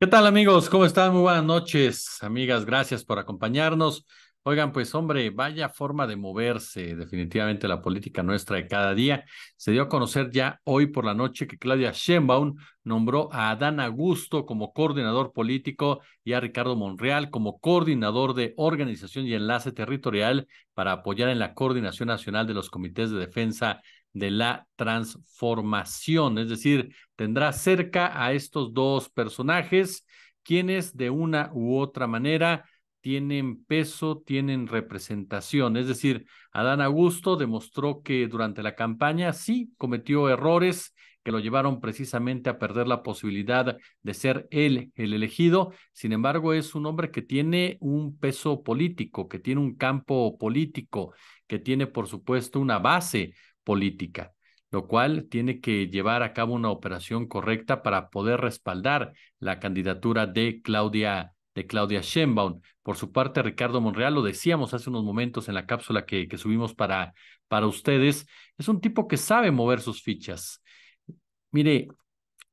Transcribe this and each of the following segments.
¿Qué tal amigos? ¿Cómo están? Muy buenas noches, amigas. Gracias por acompañarnos. Oigan, pues hombre, vaya forma de moverse definitivamente la política nuestra de cada día. Se dio a conocer ya hoy por la noche que Claudia Sheinbaum nombró a Adán Augusto como coordinador político y a Ricardo Monreal como coordinador de organización y enlace territorial para apoyar en la coordinación nacional de los comités de defensa de la transformación. Es decir, tendrá cerca a estos dos personajes, quienes de una u otra manera tienen peso, tienen representación. Es decir, Adán Augusto demostró que durante la campaña sí cometió errores que lo llevaron precisamente a perder la posibilidad de ser él el elegido. Sin embargo, es un hombre que tiene un peso político, que tiene un campo político, que tiene, por supuesto, una base política, lo cual tiene que llevar a cabo una operación correcta para poder respaldar la candidatura de Claudia de Claudia Sheinbaum. Por su parte, Ricardo Monreal, lo decíamos hace unos momentos en la cápsula que, subimos para, para ustedes, es un tipo que sabe mover sus fichas. Mire,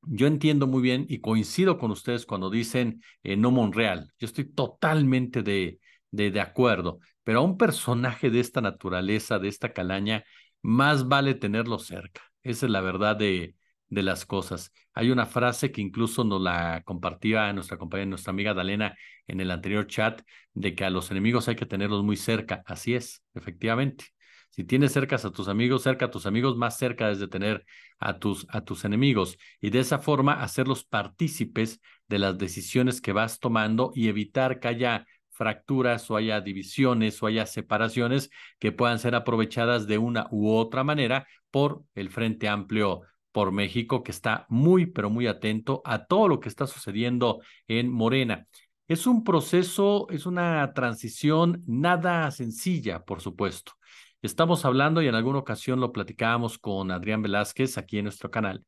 yo entiendo muy bien y coincido con ustedes cuando dicen eh, no Monreal. Yo estoy totalmente de, de, de acuerdo, pero a un personaje de esta naturaleza, de esta calaña, más vale tenerlos cerca. Esa es la verdad de, las cosas. Hay una frase que incluso nos la compartía nuestra compañera, nuestra amiga Dalena en el anterior chat, de que a los enemigos hay que tenerlos muy cerca. Así es, efectivamente. Si tienes cercas a tus amigos, cerca a tus amigos, más cerca es de tener a tus, a tus enemigos. Y de esa forma hacerlos partícipes de las decisiones que vas tomando y evitar que haya fracturas o haya divisiones o haya separaciones que puedan ser aprovechadas de una u otra manera por el Frente Amplio por México, que está muy, pero muy atento a todo lo que está sucediendo en Morena. Es un proceso, es una transición nada sencilla, por supuesto. Estamos hablando, y en alguna ocasión lo platicábamos con Adrián Velázquez aquí en nuestro canal,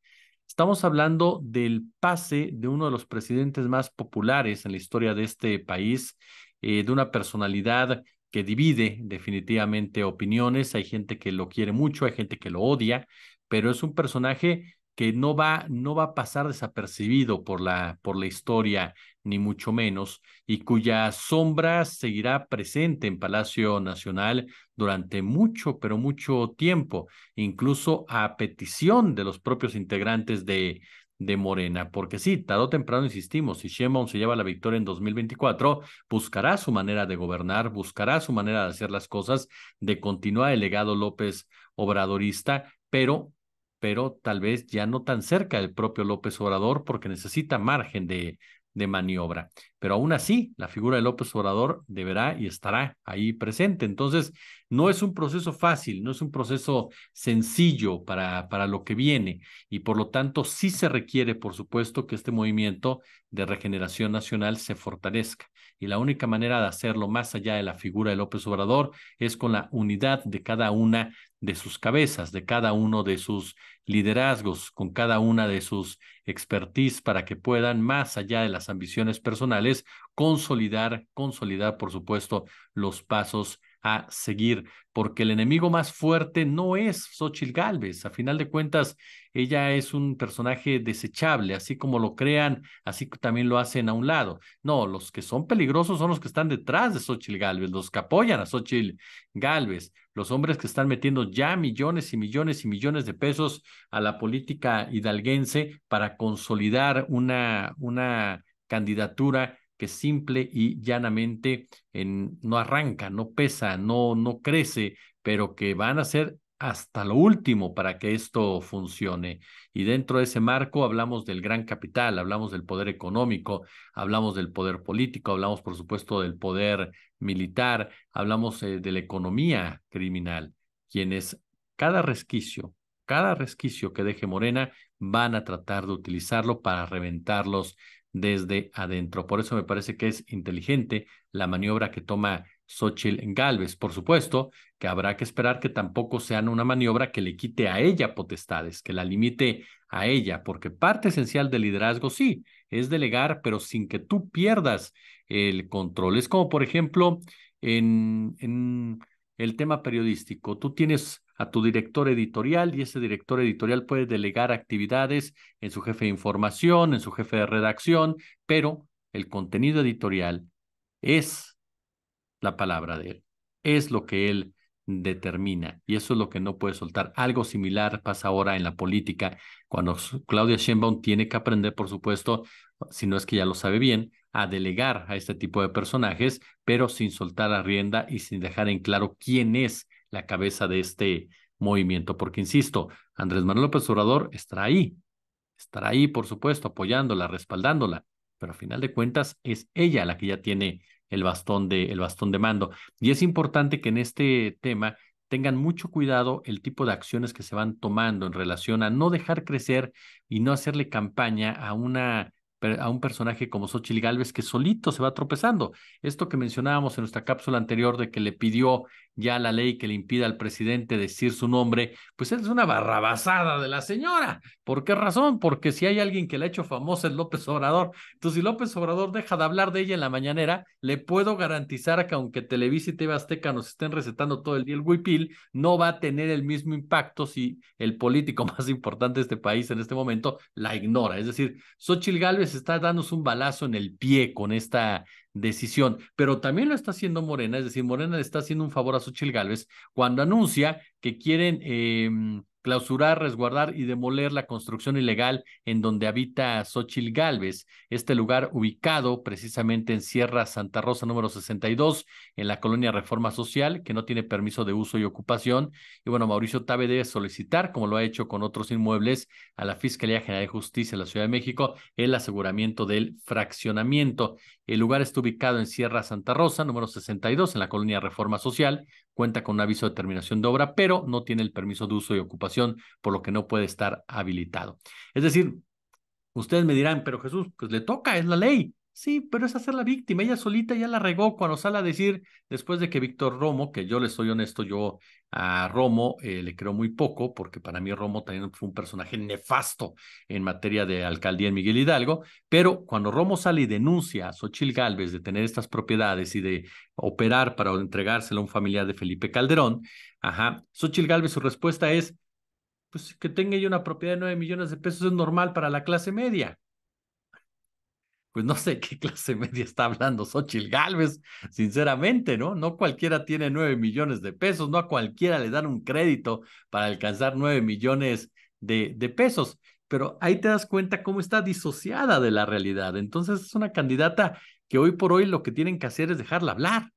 Estamos hablando del pase de uno de los presidentes más populares en la historia de este país, eh, de una personalidad que divide definitivamente opiniones. Hay gente que lo quiere mucho, hay gente que lo odia, pero es un personaje que no va, no va a pasar desapercibido por la, por la historia, ni mucho menos, y cuya sombra seguirá presente en Palacio Nacional durante mucho, pero mucho tiempo, incluso a petición de los propios integrantes de, de Morena, porque sí, tarde o temprano insistimos, si Sheinbaum se lleva la victoria en 2024, buscará su manera de gobernar, buscará su manera de hacer las cosas, de continuar el legado López Obradorista, pero pero tal vez ya no tan cerca del propio López Obrador porque necesita margen de, de maniobra pero aún así la figura de López Obrador deberá y estará ahí presente. Entonces, no es un proceso fácil, no es un proceso sencillo para, para lo que viene y por lo tanto sí se requiere, por supuesto, que este movimiento de regeneración nacional se fortalezca. Y la única manera de hacerlo más allá de la figura de López Obrador es con la unidad de cada una de sus cabezas, de cada uno de sus liderazgos, con cada una de sus expertise para que puedan, más allá de las ambiciones personales, es consolidar, consolidar, por supuesto, los pasos a seguir, porque el enemigo más fuerte no es Xochitl Galvez. A final de cuentas, ella es un personaje desechable, así como lo crean, así también lo hacen a un lado. No, los que son peligrosos son los que están detrás de Xochitl Galvez, los que apoyan a Xochitl Galvez, los hombres que están metiendo ya millones y millones y millones de pesos a la política hidalguense para consolidar una, una candidatura que simple y llanamente no arranca, no pesa, no, no crece, pero que van a ser hasta lo último para que esto funcione. Y dentro de ese marco hablamos del gran capital, hablamos del poder económico, hablamos del poder político, hablamos por supuesto del poder militar, hablamos eh, de la economía criminal, quienes cada resquicio, cada resquicio que deje Morena van a tratar de utilizarlo para reventarlos desde adentro. Por eso me parece que es inteligente la maniobra que toma Xochitl Galvez. Por supuesto que habrá que esperar que tampoco sean una maniobra que le quite a ella potestades, que la limite a ella, porque parte esencial del liderazgo sí es delegar, pero sin que tú pierdas el control. Es como, por ejemplo, en, en el tema periodístico. Tú tienes a tu director editorial y ese director editorial puede delegar actividades en su jefe de información, en su jefe de redacción, pero el contenido editorial es la palabra de él, es lo que él determina. Y eso es lo que no puede soltar. Algo similar pasa ahora en la política, cuando Claudia Sheinbaum tiene que aprender, por supuesto, si no es que ya lo sabe bien, a delegar a este tipo de personajes, pero sin soltar la rienda y sin dejar en claro quién es la cabeza de este movimiento. Porque, insisto, Andrés Manuel López Obrador estará ahí, estará ahí, por supuesto, apoyándola, respaldándola, pero a final de cuentas es ella la que ya tiene el bastón de, el bastón de mando. Y es importante que en este tema tengan mucho cuidado el tipo de acciones que se van tomando en relación a no dejar crecer y no hacerle campaña a una a un personaje como Xochitl Galvez que solito se va tropezando. Esto que mencionábamos en nuestra cápsula anterior de que le pidió ya la ley que le impida al presidente decir su nombre, pues es una barrabasada de la señora. ¿Por qué razón? Porque si hay alguien que la ha hecho famosa es López Obrador. Entonces, si López Obrador deja de hablar de ella en la mañanera, le puedo garantizar que aunque Televisa y TV Azteca nos estén recetando todo el día el huipil, no va a tener el mismo impacto si el político más importante de este país en este momento la ignora. Es decir, Xochitl Galvez está dándose un balazo en el pie con esta decisión, pero también lo está haciendo Morena, es decir, Morena le está haciendo un favor a Xochitl Gálvez cuando anuncia que quieren em, clausurar, resguardar y demoler la construcción ilegal en donde habita Xochil Galvez. este lugar ubicado precisamente en Sierra Santa Rosa número 62, en la colonia Reforma Social, que no tiene permiso de uso y ocupación. Y bueno, Mauricio Tabe debe solicitar, como lo ha hecho con otros inmuebles, a la Fiscalía General de Justicia de la Ciudad de México el aseguramiento del fraccionamiento. El lugar está ubicado en Sierra Santa Rosa número 62, en la colonia Reforma Social, cuenta con un aviso de terminación de obra, pero no tiene el permiso de uso y ocupación, por lo que no puede estar habilitado. Es decir, ustedes me dirán, pero Jesús, pues le toca, es la ley. Sí, pero es hacer la víctima. Ella solita ya la regó cuando sale a decir, después de que Víctor Romo, que yo le soy honesto, yo a Romo eh, le creo muy poco, porque para mí Romo también fue un personaje nefasto en materia de alcaldía en Miguel Hidalgo, pero cuando Romo sale y denuncia a Xochil Gálvez de tener estas propiedades y de operar para entregárselo a un familiar de Felipe Calderón, ajá, Xochil Gálvez su respuesta es, pues que tenga yo una propiedad de nueve millones de pesos es normal para la clase media pues no sé qué clase media está hablando Xochitl Galvez, sinceramente, ¿no? No cualquiera tiene nueve millones de pesos, no a cualquiera le dan un crédito para alcanzar nueve millones de, de pesos, pero ahí te das cuenta cómo está disociada de la realidad. Entonces es una candidata que hoy por hoy lo que tienen que hacer es dejarla hablar,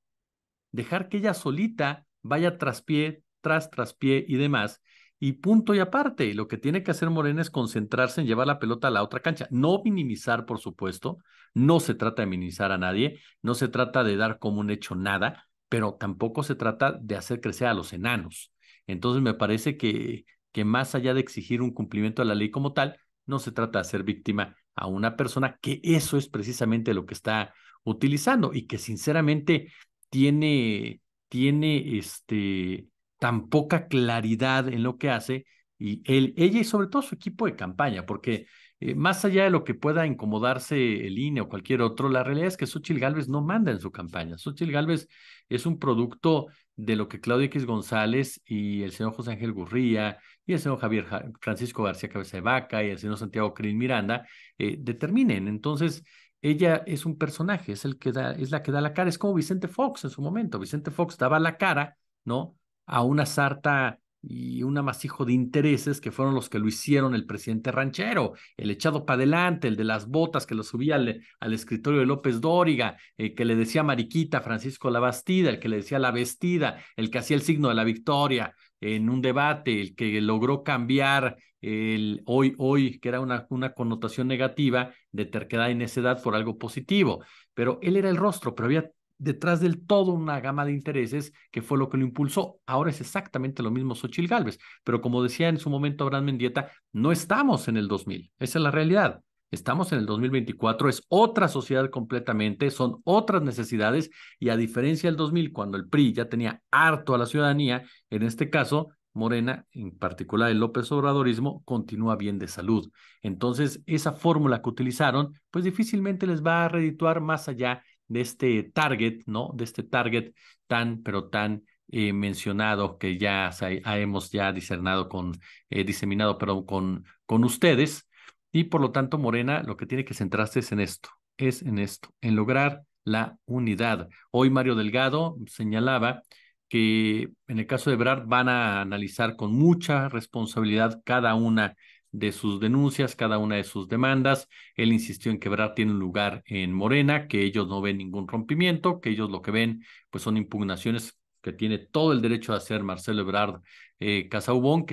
dejar que ella solita vaya tras pie, tras tras pie y demás, y punto y aparte, lo que tiene que hacer Morena es concentrarse en llevar la pelota a la otra cancha. No minimizar, por supuesto, no se trata de minimizar a nadie, no se trata de dar como un hecho nada, pero tampoco se trata de hacer crecer a los enanos. Entonces me parece que, que más allá de exigir un cumplimiento de la ley como tal, no se trata de hacer víctima a una persona, que eso es precisamente lo que está utilizando y que sinceramente tiene, tiene este, tan poca claridad en lo que hace y él, ella y sobre todo su equipo de campaña, porque eh, más allá de lo que pueda incomodarse el INE o cualquier otro, la realidad es que Xochitl Gálvez no manda en su campaña. Xochitl Gálvez es un producto de lo que Claudio X González y el señor José Ángel Gurría y el señor Javier Francisco García Cabeza de Vaca y el señor Santiago Crin Miranda eh, determinen. Entonces, ella es un personaje, es, el que da, es la que da la cara, es como Vicente Fox en su momento. Vicente Fox daba la cara, ¿no? a una sarta y un amasijo de intereses que fueron los que lo hicieron el presidente ranchero, el echado para adelante, el de las botas que lo subía al, escritorio de López Dóriga, el eh, que le decía Mariquita, Francisco la Bastida, el que le decía la vestida, el que hacía el signo de la victoria en un debate, el que logró cambiar el hoy, hoy, que era una, una connotación negativa de terquedad y necedad por algo positivo. Pero él era el rostro, pero había detrás del todo una gama de intereses que fue lo que lo impulsó. Ahora es exactamente lo mismo Xochil Galvez, pero como decía en su momento Abraham Mendieta, no estamos en el 2000, esa es la realidad. Estamos en el 2024, es otra sociedad completamente, son otras necesidades y a diferencia del 2000, cuando el PRI ya tenía harto a la ciudadanía, en este caso, Morena, en particular el López Obradorismo, continúa bien de salud. Entonces, esa fórmula que utilizaron, pues difícilmente les va a redituar más allá de este target, ¿no? De este target tan, pero tan eh, mencionado que ya hemos ya discernado con, eh, diseminado, pero con, con ustedes. Y por lo tanto, Morena, lo que tiene que centrarse es en esto, es en esto, en lograr la unidad. Hoy Mario Delgado señalaba que en el caso de Brad van a analizar con mucha responsabilidad cada una de sus denuncias, cada una de sus demandas. Él insistió en que tiene un lugar en Morena, que ellos no ven ningún rompimiento, que ellos lo que ven pues son impugnaciones que tiene todo el derecho de hacer Marcelo Ebrard eh, que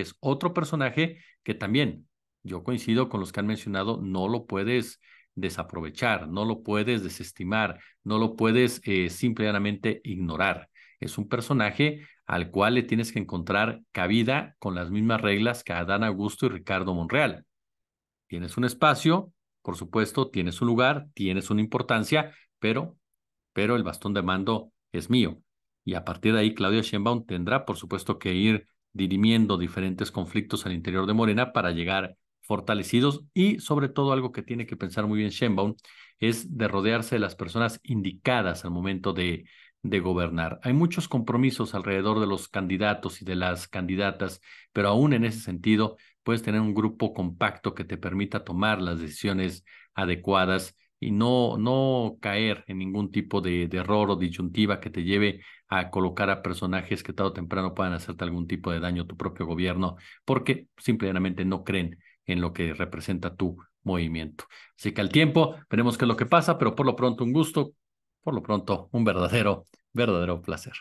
es otro personaje que también, yo coincido con los que han mencionado, no lo puedes desaprovechar, no lo puedes desestimar, no lo puedes eh, simplemente ignorar. Es un personaje al cual le tienes que encontrar cabida con las mismas reglas que Adán Augusto y Ricardo Monreal. Tienes un espacio, por supuesto, tienes un lugar, tienes una importancia, pero, pero el bastón de mando es mío. Y a partir de ahí, Claudia Sheinbaum tendrá, por supuesto, que ir dirimiendo diferentes conflictos al interior de Morena para llegar fortalecidos y sobre todo algo que tiene que pensar muy bien Sheinbaum es de rodearse de las personas indicadas al momento de de gobernar. Hay muchos compromisos alrededor de los candidatos y de las candidatas, pero aún en ese sentido puedes tener un grupo compacto que te permita tomar las decisiones adecuadas y no, no caer en ningún tipo de, de error o disyuntiva que te lleve a colocar a personajes que tarde o temprano puedan hacerte algún tipo de daño a tu propio gobierno, porque simplemente no creen en lo que representa tu movimiento. Así que al tiempo, veremos qué es lo que pasa, pero por lo pronto un gusto por lo pronto, un verdadero, verdadero placer.